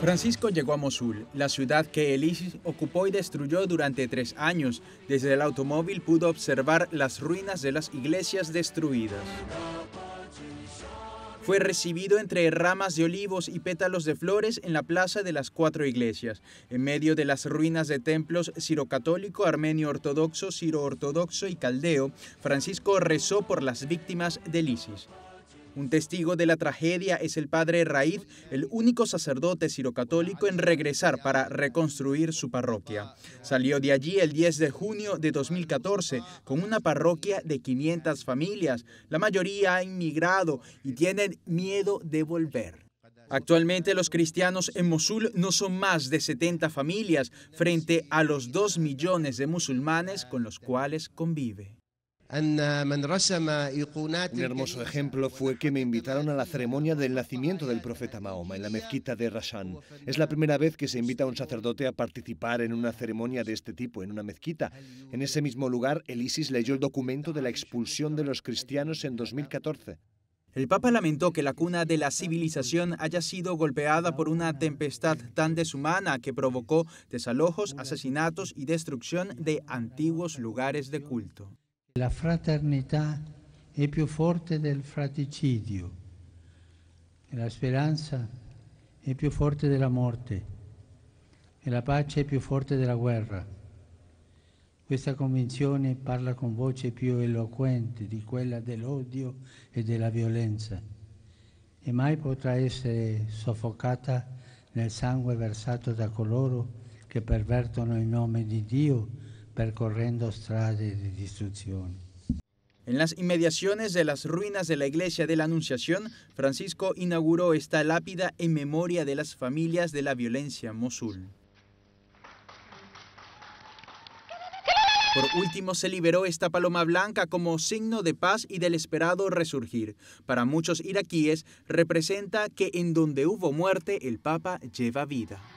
Francisco llegó a Mosul, la ciudad que el ocupó y destruyó durante tres años. Desde el automóvil pudo observar las ruinas de las iglesias destruidas. Fue recibido entre ramas de olivos y pétalos de flores en la Plaza de las Cuatro Iglesias, en medio de las ruinas de templos cirocatólico, armenio ortodoxo, Ortodoxo y caldeo. Francisco rezó por las víctimas del ISIS. Un testigo de la tragedia es el padre Raid, el único sacerdote sirocatólico en regresar para reconstruir su parroquia. Salió de allí el 10 de junio de 2014 con una parroquia de 500 familias. La mayoría ha inmigrado y tienen miedo de volver. Actualmente los cristianos en Mosul no son más de 70 familias frente a los 2 millones de musulmanes con los cuales convive. Un hermoso ejemplo fue que me invitaron a la ceremonia del nacimiento del profeta Mahoma en la mezquita de Rashan. Es la primera vez que se invita a un sacerdote a participar en una ceremonia de este tipo, en una mezquita. En ese mismo lugar, el ISIS leyó el documento de la expulsión de los cristianos en 2014. El Papa lamentó que la cuna de la civilización haya sido golpeada por una tempestad tan deshumana que provocó desalojos, asesinatos y destrucción de antiguos lugares de culto. La fraternità è più forte del fraticidio, la speranza è più forte della morte e la pace è più forte della guerra. Questa convinzione parla con voce più eloquente di quella dell'odio e della violenza e mai potrà essere soffocata nel sangue versato da coloro che pervertono il nome di Dio percorriendo estradas de destrucción. En las inmediaciones de las ruinas de la iglesia de la Anunciación, Francisco inauguró esta lápida en memoria de las familias de la violencia Mosul. Por último, se liberó esta paloma blanca como signo de paz y del esperado resurgir. Para muchos iraquíes, representa que en donde hubo muerte, el Papa lleva vida.